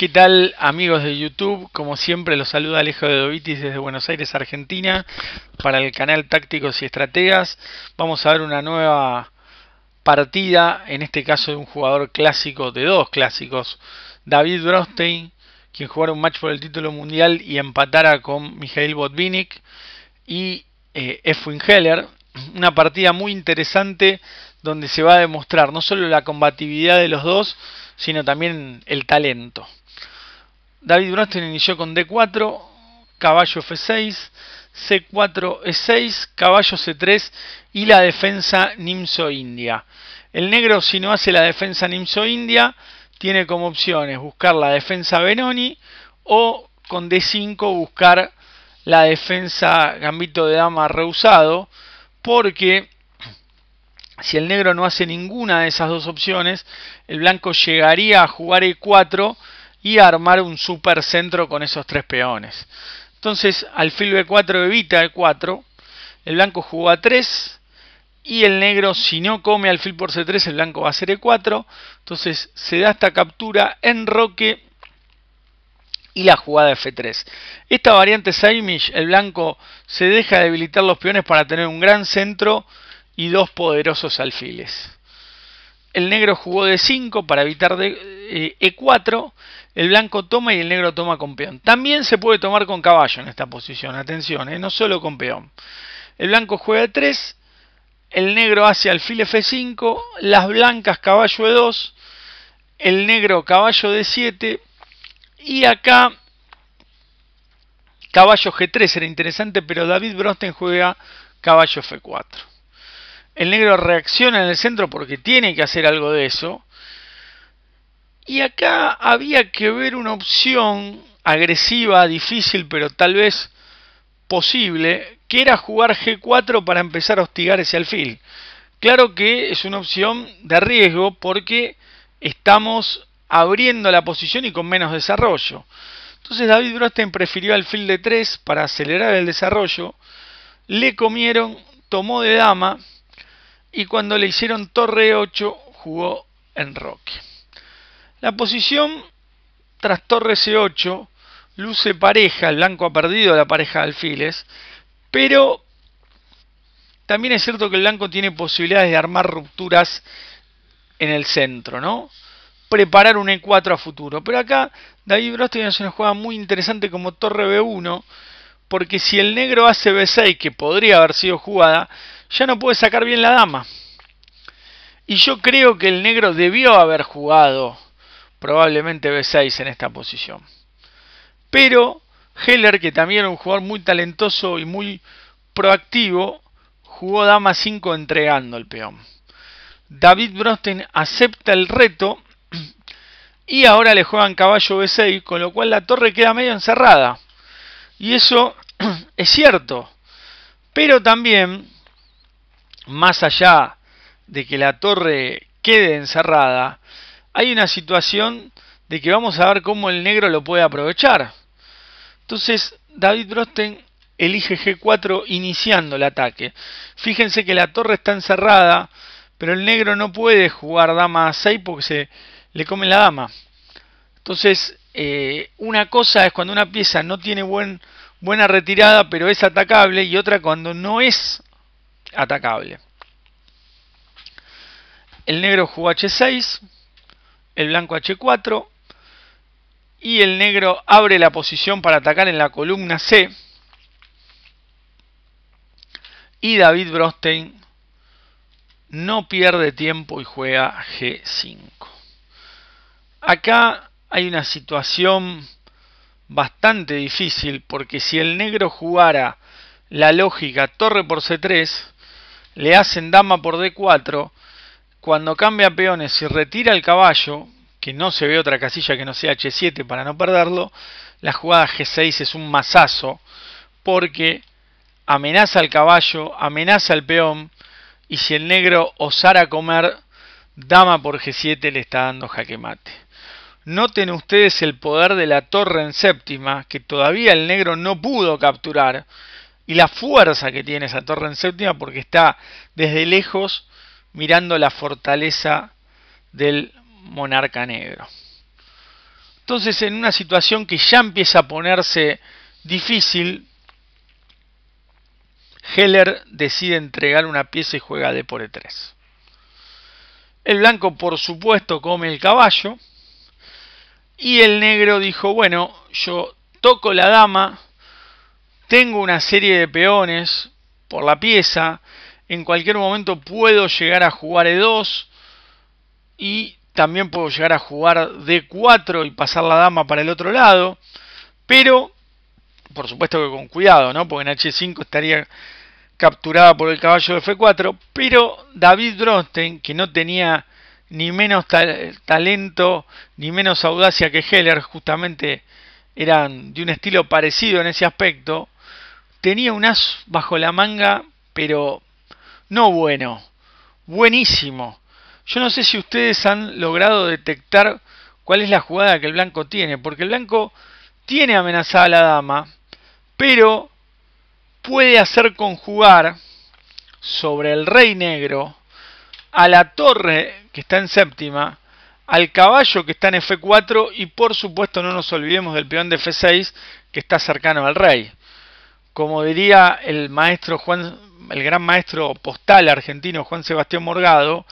¿Qué tal amigos de YouTube? Como siempre los saluda Alejo de Dovitis desde Buenos Aires, Argentina, para el canal Tácticos y Estrategas. Vamos a ver una nueva partida, en este caso de un jugador clásico, de dos clásicos, David Brostein, quien jugara un match por el título mundial y empatara con Mijail Botvinnik y eh, Efwin Heller. Una partida muy interesante donde se va a demostrar no solo la combatividad de los dos, sino también el talento. David Bronstein inició con D4, caballo F6, C4 E6, caballo C3 y la defensa Nimso India. El negro si no hace la defensa Nimso India tiene como opciones buscar la defensa Benoni o con D5 buscar la defensa Gambito de Dama rehusado porque si el negro no hace ninguna de esas dos opciones el blanco llegaría a jugar E4 y armar un super centro con esos tres peones. Entonces, alfil B4 evita E4, el blanco jugó a 3 y el negro si no come alfil por C3 el blanco va a ser E4, entonces se da esta captura en roque y la jugada F3. Esta variante Saimish, el blanco se deja debilitar los peones para tener un gran centro y dos poderosos alfiles. El negro jugó d 5 para evitar de, E4 eh, e el blanco toma y el negro toma con peón. También se puede tomar con caballo en esta posición, atención, ¿eh? no solo con peón. El blanco juega 3, el negro hace alfil F5, las blancas caballo E2, el negro caballo D7 y acá caballo G3 era interesante, pero David Bronstein juega caballo F4. El negro reacciona en el centro porque tiene que hacer algo de eso y acá había que ver una opción agresiva, difícil, pero tal vez posible, que era jugar G4 para empezar a hostigar ese alfil. Claro que es una opción de riesgo porque estamos abriendo la posición y con menos desarrollo. Entonces David Brosten prefirió alfil de 3 para acelerar el desarrollo. Le comieron, tomó de dama y cuando le hicieron torre 8 jugó en roque. La posición tras torre C8 luce pareja, el blanco ha perdido la pareja de alfiles, pero también es cierto que el blanco tiene posibilidades de armar rupturas en el centro, ¿no? Preparar un E4 a futuro. Pero acá David Brostein hace una jugada muy interesante como torre B1, porque si el negro hace B6, que podría haber sido jugada, ya no puede sacar bien la dama. Y yo creo que el negro debió haber jugado probablemente B6 en esta posición. Pero Heller, que también era un jugador muy talentoso y muy proactivo, jugó dama 5 entregando el peón. David Brostein acepta el reto y ahora le juegan caballo B6, con lo cual la torre queda medio encerrada. Y eso es cierto. Pero también, más allá de que la torre quede encerrada, hay una situación de que vamos a ver cómo el negro lo puede aprovechar. Entonces, David Brosten elige G4 iniciando el ataque. Fíjense que la torre está encerrada, pero el negro no puede jugar dama a 6 porque se le come la dama. Entonces, eh, una cosa es cuando una pieza no tiene buena retirada, pero es atacable, y otra cuando no es atacable. El negro juega H6, el blanco h4 y el negro abre la posición para atacar en la columna C y David Brostein no pierde tiempo y juega G5. Acá hay una situación bastante difícil porque si el negro jugara la lógica torre por C3, le hacen dama por D4 cuando cambia peones y retira el caballo, que no se ve otra casilla que no sea H7 para no perderlo, la jugada G6 es un masazo porque amenaza al caballo, amenaza al peón y si el negro osara comer, dama por G7 le está dando jaque mate. Noten ustedes el poder de la torre en séptima, que todavía el negro no pudo capturar, y la fuerza que tiene esa torre en séptima porque está desde lejos mirando la fortaleza del monarca negro. Entonces, en una situación que ya empieza a ponerse difícil, Heller decide entregar una pieza y juega D por E3. El blanco, por supuesto, come el caballo. Y el negro dijo, bueno, yo toco la dama, tengo una serie de peones por la pieza, en cualquier momento puedo llegar a jugar E2 y también puedo llegar a jugar D4 y pasar la dama para el otro lado. Pero, por supuesto que con cuidado, ¿no? Porque en H5 estaría capturada por el caballo de F4. Pero David Drosten, que no tenía ni menos talento ni menos audacia que Heller, justamente eran de un estilo parecido en ese aspecto, tenía un as bajo la manga, pero no bueno, buenísimo. Yo no sé si ustedes han logrado detectar cuál es la jugada que el blanco tiene, porque el blanco tiene amenazada a la dama, pero puede hacer conjugar sobre el rey negro a la torre que está en séptima, al caballo que está en F4 y por supuesto no nos olvidemos del peón de F6 que está cercano al rey. Como diría el maestro Juan el gran maestro postal argentino Juan Sebastián Morgado,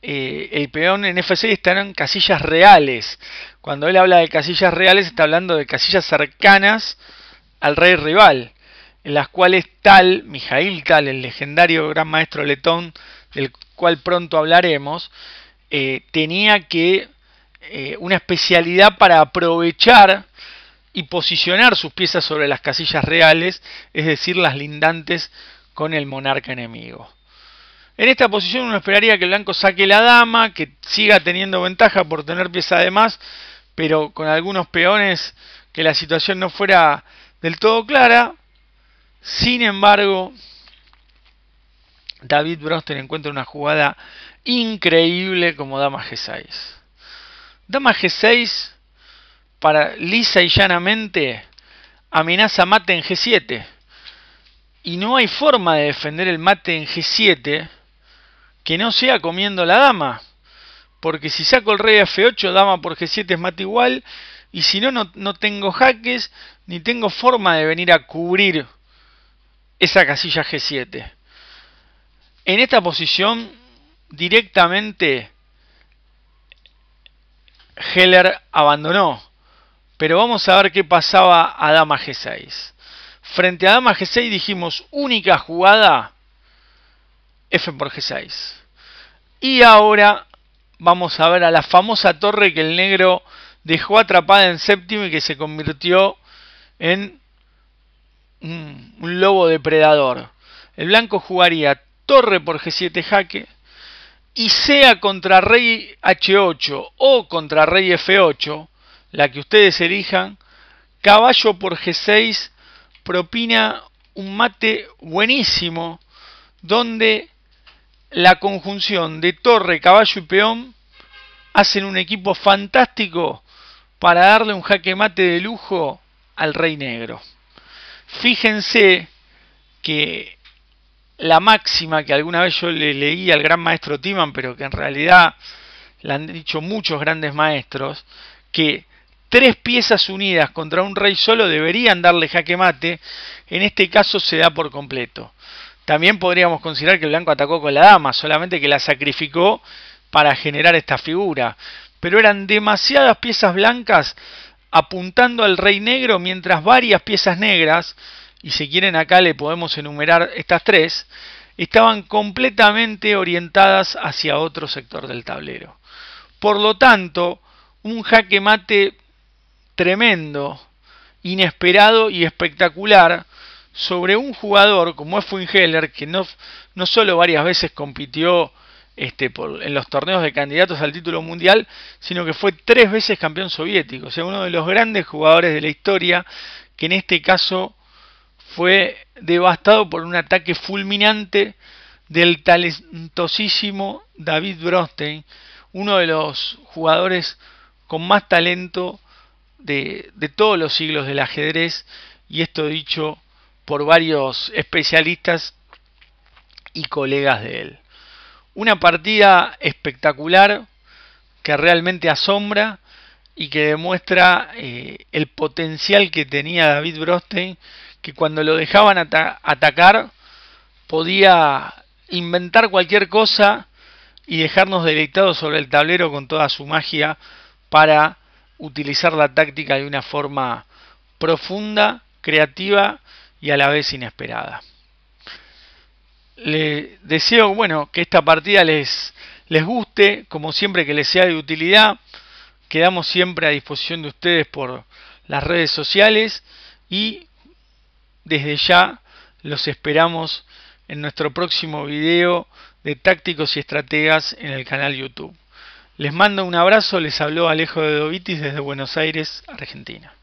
eh, el peón en F6 en casillas reales. Cuando él habla de casillas reales, está hablando de casillas cercanas al rey rival, en las cuales Tal, Mijail Tal, el legendario gran maestro letón, del cual pronto hablaremos, eh, tenía que eh, una especialidad para aprovechar y posicionar sus piezas sobre las casillas reales, es decir, las lindantes con el monarca enemigo. En esta posición uno esperaría que el blanco saque la dama, que siga teniendo ventaja por tener pieza de más, pero con algunos peones que la situación no fuera del todo clara. Sin embargo, David Broster encuentra una jugada increíble como dama G6. Dama G6, para lisa y llanamente, amenaza mate en G7. Y no hay forma de defender el mate en G7 que no sea comiendo la dama. Porque si saco el rey a F8, dama por G7 es mate igual. Y si no, no, tengo jaques, ni tengo forma de venir a cubrir esa casilla G7. En esta posición, directamente, Heller abandonó. Pero vamos a ver qué pasaba a dama G6. Frente a dama G6 dijimos única jugada F por G6. Y ahora vamos a ver a la famosa torre que el negro dejó atrapada en séptimo y que se convirtió en un lobo depredador. El blanco jugaría torre por G7 jaque y sea contra rey H8 o contra rey F8, la que ustedes elijan, caballo por G6 propina un mate buenísimo donde la conjunción de torre, caballo y peón hacen un equipo fantástico para darle un jaque mate de lujo al rey negro. Fíjense que la máxima que alguna vez yo le leí al gran maestro Timan, pero que en realidad la han dicho muchos grandes maestros, que tres piezas unidas contra un rey solo deberían darle jaque mate, en este caso se da por completo. También podríamos considerar que el blanco atacó con la dama, solamente que la sacrificó para generar esta figura. Pero eran demasiadas piezas blancas apuntando al rey negro, mientras varias piezas negras, y si quieren acá le podemos enumerar estas tres, estaban completamente orientadas hacia otro sector del tablero. Por lo tanto, un jaque mate tremendo, inesperado y espectacular sobre un jugador como es Fungeller, que no, no solo varias veces compitió este, por, en los torneos de candidatos al título mundial, sino que fue tres veces campeón soviético, o sea, uno de los grandes jugadores de la historia, que en este caso fue devastado por un ataque fulminante del talentosísimo David Brostein, uno de los jugadores con más talento de, todos los siglos del ajedrez, y esto dicho por varios especialistas y colegas de él. Una partida espectacular que realmente asombra y que demuestra eh, el potencial que tenía David Brostein, que cuando lo dejaban atacar podía inventar cualquier cosa y dejarnos deleitados sobre el tablero con toda su magia para utilizar la táctica de una forma profunda, creativa y a la vez inesperada. Les deseo bueno, que esta partida les, les guste, como siempre que les sea de utilidad. Quedamos siempre a disposición de ustedes por las redes sociales y desde ya los esperamos en nuestro próximo video de tácticos y estrategas en el canal YouTube. Les mando un abrazo, les habló Alejo de Dovitis desde Buenos Aires, Argentina.